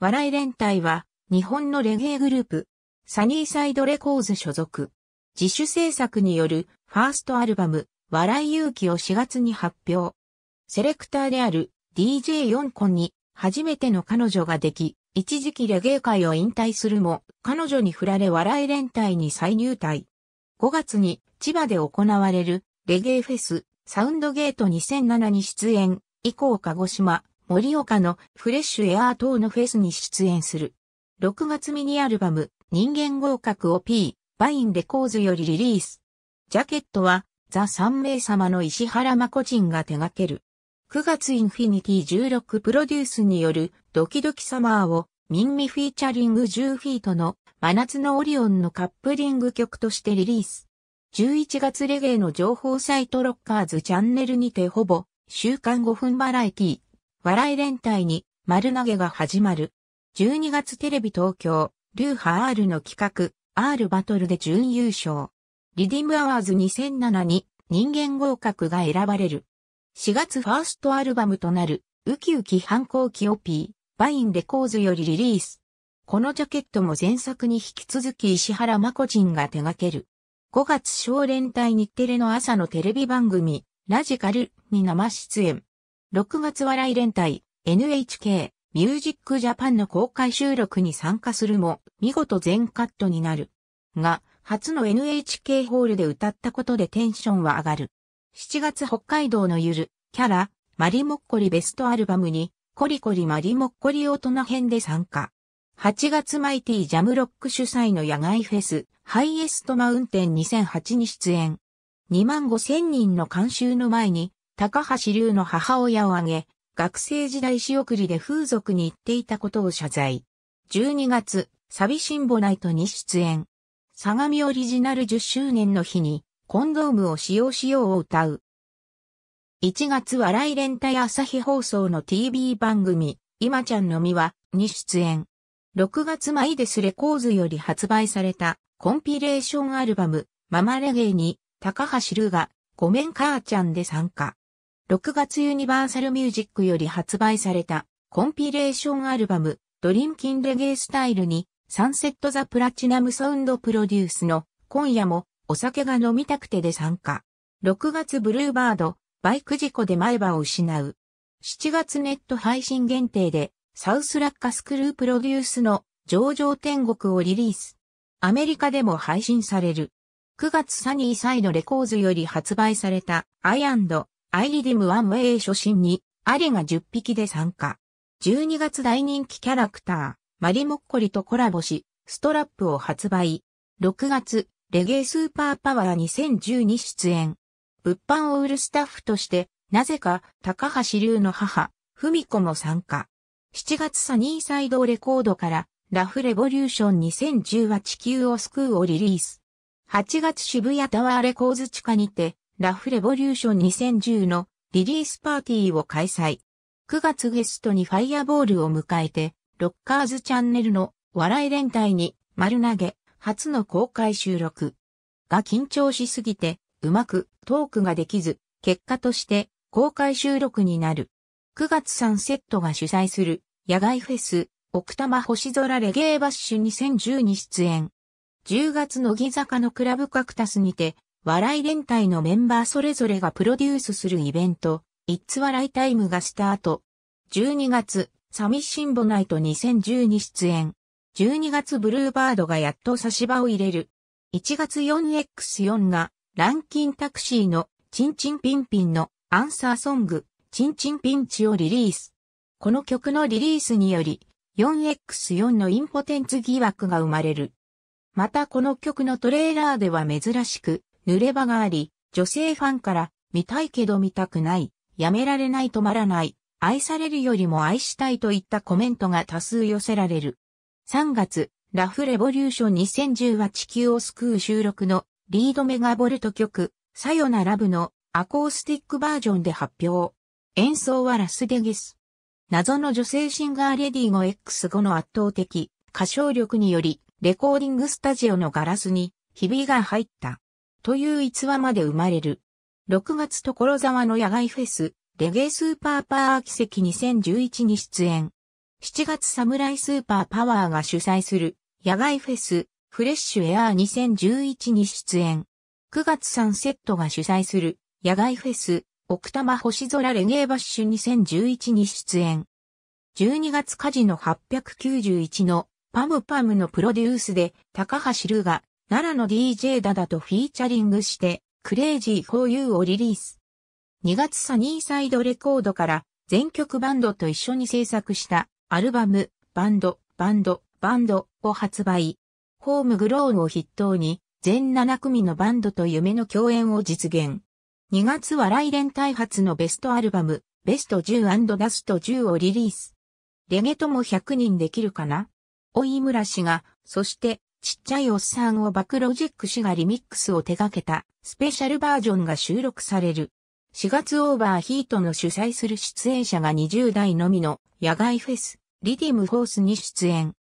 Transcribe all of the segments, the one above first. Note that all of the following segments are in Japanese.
笑い連隊は、日本のレゲエグループ、サニーサイドレコーズ所属。自主制作によるファーストアルバム、笑い勇気を4月に発表。セレクターである DJ ヨンコンに初めての彼女ができ、一時期レゲエ界を引退するも、彼女に振られ笑い連隊に再入隊。5月に千葉で行われるレゲエフェスサウンドゲート2007に出演、以降鹿児島、森岡のフレッシュエアー等のフェスに出演する。6月ミニアルバム、人間合格を P、バインレコーズよりリリース。ジャケットは、ザ・三名様の石原真子人が手掛ける。9月インフィニティ16プロデュースによるドキドキサマーをミンミフィーチャリング10フィートの真夏のオリオンのカップリング曲としてリリース。11月レゲエの情報サイトロッカーズチャンネルにてほぼ週間5分バラエティ笑い連帯に丸投げが始まる。12月テレビ東京、ルーハ R の企画、R バトルで準優勝。リディムアワーズ2007に人間合格が選ばれる。4月ファーストアルバムとなる、ウキウキ反抗期オピー、バインレコーズよりリリース。このジャケットも前作に引き続き石原真子人が手掛ける。5月小連帯日テレの朝のテレビ番組、ラジカルに生出演。6月笑い連帯 NHK ミュージックジャパンの公開収録に参加するも、見事全カットになる。が、初の NHK ホールで歌ったことでテンションは上がる。7月北海道のゆる、キャラ、マリモッコリベストアルバムに、コリコリマリモッコリ大人編で参加。8月マイティジャムロック主催の野外フェス、ハイエストマウンテン2008に出演。2万5千人の監修の前に、高橋龍の母親を挙げ、学生時代仕送りで風俗に行っていたことを謝罪。12月、サビシンボナイトに出演。相模オリジナル10周年の日に、コンドームを使用しようを歌う。1月笑い連帯朝日放送の TV 番組、今ちゃんのみは、に出演。6月マイデスレコーズより発売された、コンピレーションアルバム、ママレゲーに、高橋ルーが、ごめん母ちゃんで参加。6月ユニバーサルミュージックより発売されたコンピレーションアルバムドリンキンレゲースタイルにサンセットザプラチナムサウンドプロデュースの今夜もお酒が飲みたくてで参加。6月ブルーバードバイク事故で前歯を失う。7月ネット配信限定でサウスラッカスクループロデュースの上場天国をリリース。アメリカでも配信される。9月サニーサイドレコーズより発売されたアイアンドアイリディムワンウェイ初心に、アリが10匹で参加。12月大人気キャラクター、マリモッコリとコラボし、ストラップを発売。6月、レゲエスーパーパワー2010に出演。物販を売るスタッフとして、なぜか、高橋龍の母、ふみこも参加。7月サニーサイドレコードから、ラフレボリューション2010は地球を救うをリリース。8月渋谷タワーレコーズ地下にて、ラフレボリューション2010のリリースパーティーを開催。9月ゲストにファイアボールを迎えて、ロッカーズチャンネルの笑い連帯に丸投げ、初の公開収録。が緊張しすぎて、うまくトークができず、結果として公開収録になる。9月サンセットが主催する野外フェス、奥多摩星空レゲエバッシュ2010に出演。10月乃木坂のクラブカクタスにて、笑い連帯のメンバーそれぞれがプロデュースするイベント、イッツ笑いタイムがスタート。12月、サミシンボナイト2010に出演。12月ブルーバードがやっと差し場を入れる。1月 4X4 が、ランキンタクシーの、チンチンピンピンの、アンサーソング、チンチンピンチをリリース。この曲のリリースにより、4X4 のインポテンツ疑惑が生まれる。またこの曲のトレーラーでは珍しく、濡れ場があり、女性ファンから、見たいけど見たくない、やめられない止まらない、愛されるよりも愛したいといったコメントが多数寄せられる。3月、ラフレボリューション2010は地球を救う収録のリードメガボルト曲、さよなラブのアコースティックバージョンで発表。演奏はラスデゲス。謎の女性シンガーレディゴ X5 の圧倒的歌唱力により、レコーディングスタジオのガラスにひびが入った。という逸話まで生まれる。6月所沢の野外フェス、レゲエスーパーパワー奇跡2011に出演。7月サムライスーパーパワーが主催する野外フェス、フレッシュエアー2011に出演。9月サンセットが主催する野外フェス、奥多摩星空レゲエバッシュ2011に出演。12月カジの891のパムパムのプロデュースで高橋ルーが奈良の DJ ダダとフィーチャリングして、クレイジーホーユーをリリース。2月サニーサイドレコードから全曲バンドと一緒に制作したアルバム、バンド、バンド、バンドを発売。ホームグローンを筆頭に全7組のバンドと夢の共演を実現。2月は来年大発のベストアルバム、ベスト10ダスト10をリリース。レゲとも100人できるかなお井村氏が、そしてちっちゃいおっさんをバクロジック氏がリミックスを手掛けたスペシャルバージョンが収録される。4月オーバーヒートの主催する出演者が20代のみの野外フェス、リディムフォースに出演。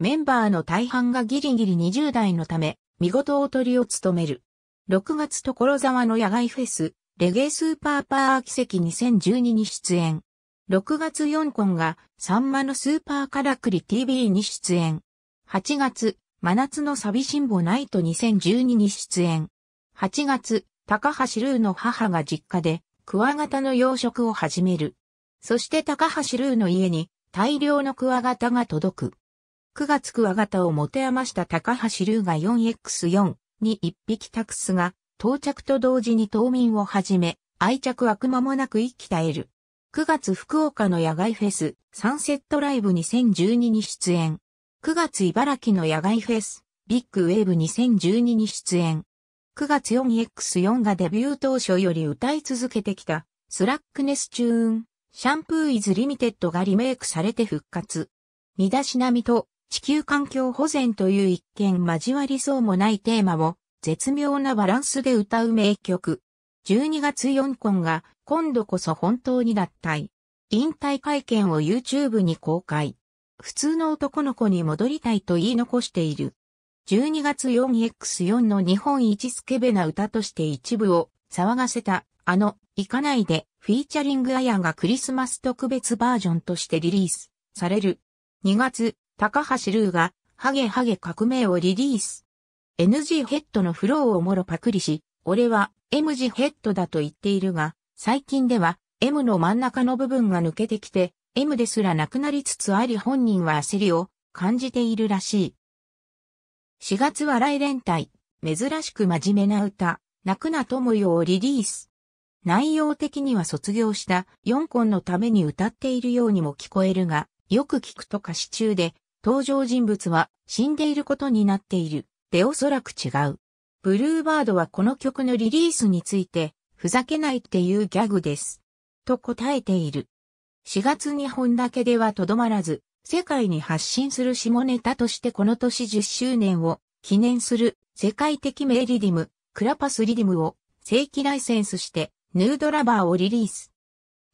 メンバーの大半がギリギリ20代のため、見事おとりを務める。6月所沢の野外フェス、レゲエスーパーパー奇跡2012に出演。6月4コンがサンマのスーパーカラクリ TV に出演。8月、真夏の寂しんぼナイト2012に出演。8月、高橋ルーの母が実家で、クワガタの養殖を始める。そして高橋ルーの家に、大量のクワガタが届く。9月クワガタを持て余した高橋ルーが 4X4 に1匹タクスが、到着と同時に冬眠を始め、愛着はく間もなく息絶える。9月福岡の野外フェス、サンセットライブ2012に出演。9月茨城の野外フェス、ビッグウェーブ2012に出演。9月 4X4 がデビュー当初より歌い続けてきた、スラックネスチューン、シャンプーイズリミテッドがリメイクされて復活。身だしなみと地球環境保全という一見交わりそうもないテーマを絶妙なバランスで歌う名曲。12月4コンが今度こそ本当に脱退。引退会見を YouTube に公開。普通の男の子に戻りたいと言い残している。12月 4X4 の日本一スケベな歌として一部を騒がせた、あの、行かないで、フィーチャリングアヤがクリスマス特別バージョンとしてリリースされる。2月、高橋ルーが、ハゲハゲ革命をリリース。NG ヘッドのフローをもろパクリし、俺は M 字ヘッドだと言っているが、最近では M の真ん中の部分が抜けてきて、M ですらなくなりつつあり本人は焦りを感じているらしい。4月はい連帯、珍しく真面目な歌、泣くな友よをリリース。内容的には卒業した4婚のために歌っているようにも聞こえるが、よく聞くと歌詞中で、登場人物は死んでいることになっている。でおそらく違う。ブルーバードはこの曲のリリースについて、ふざけないっていうギャグです。と答えている。4月に本だけではとどまらず、世界に発信する下ネタとしてこの年10周年を記念する世界的名リディム、クラパスリディムを正規ライセンスしてヌードラバーをリリース。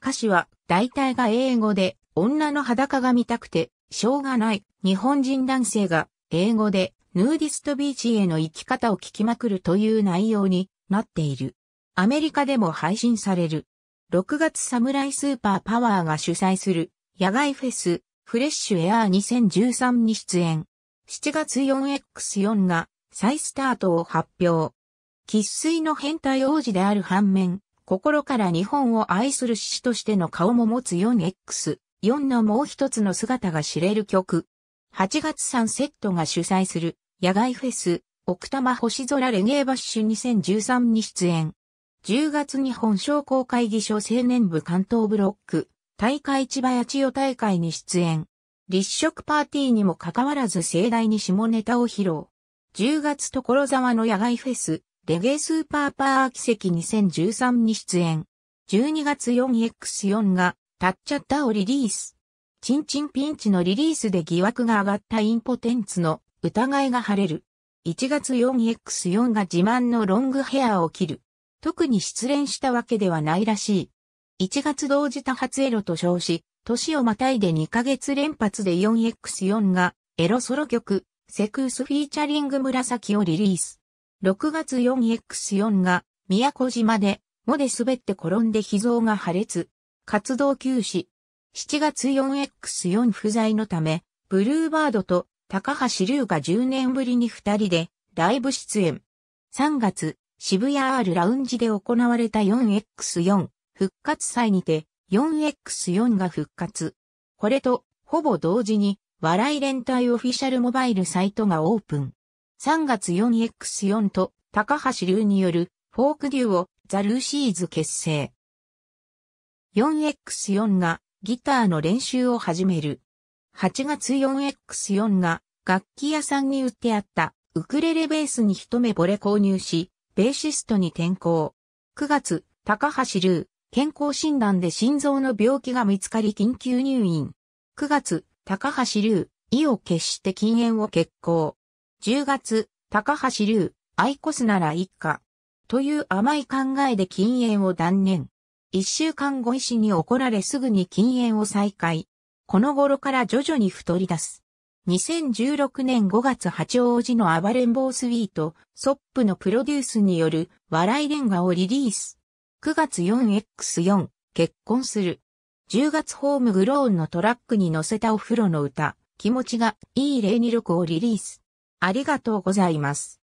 歌詞は大体が英語で女の裸が見たくてしょうがない日本人男性が英語でヌーディストビーチへの生き方を聞きまくるという内容になっている。アメリカでも配信される。6月サムライスーパーパワーが主催する野外フェスフレッシュエアー2013に出演。7月 4X4 が再スタートを発表。喫水の変態王子である反面、心から日本を愛する獅子としての顔も持つ 4X4 のもう一つの姿が知れる曲。8月3セットが主催する野外フェス奥多摩星空レゲエバッシュ2013に出演。10月日本商工会議所青年部関東ブロック、大会千葉八千代大会に出演。立食パーティーにもかかわらず盛大に下ネタを披露。10月所沢の野外フェス、レゲースーパーパー奇跡2013に出演。12月 4X4 が、タッチャッタをリリース。チンチンピンチのリリースで疑惑が上がったインポテンツの疑いが晴れる。1月 4X4 が自慢のロングヘアを切る。特に失恋したわけではないらしい。1月同時多発エロと称し、年をまたいで2ヶ月連発で 4X4 がエロソロ曲、セクースフィーチャリング紫をリリース。6月 4X4 が宮古島で、モで滑って転んで脾臓が破裂、活動休止。7月 4X4 不在のため、ブルーバードと高橋龍が10年ぶりに2人でライブ出演。3月渋谷 R ラウンジで行われた 4X4 復活祭にて 4X4 が復活。これとほぼ同時に笑い連帯オフィシャルモバイルサイトがオープン。3月 4X4 と高橋流によるフォークデュオザルーシーズ結成。4X4 がギターの練習を始める。8月 4X4 が楽器屋さんに売ってあったウクレレベースに一目惚れ購入し、ベーシストに転向。9月、高橋ー、健康診断で心臓の病気が見つかり緊急入院。9月、高橋ー、意を決して禁煙を決行。10月、高橋龍、アイコスなら一家。という甘い考えで禁煙を断念。一週間後医師に怒られすぐに禁煙を再開。この頃から徐々に太り出す。2016年5月八王子の暴れん坊スイート、ソップのプロデュースによる笑いレンガをリリース。9月 4X4、結婚する。10月ホームグローンのトラックに乗せたお風呂の歌、気持ちがいい例に力をリリース。ありがとうございます。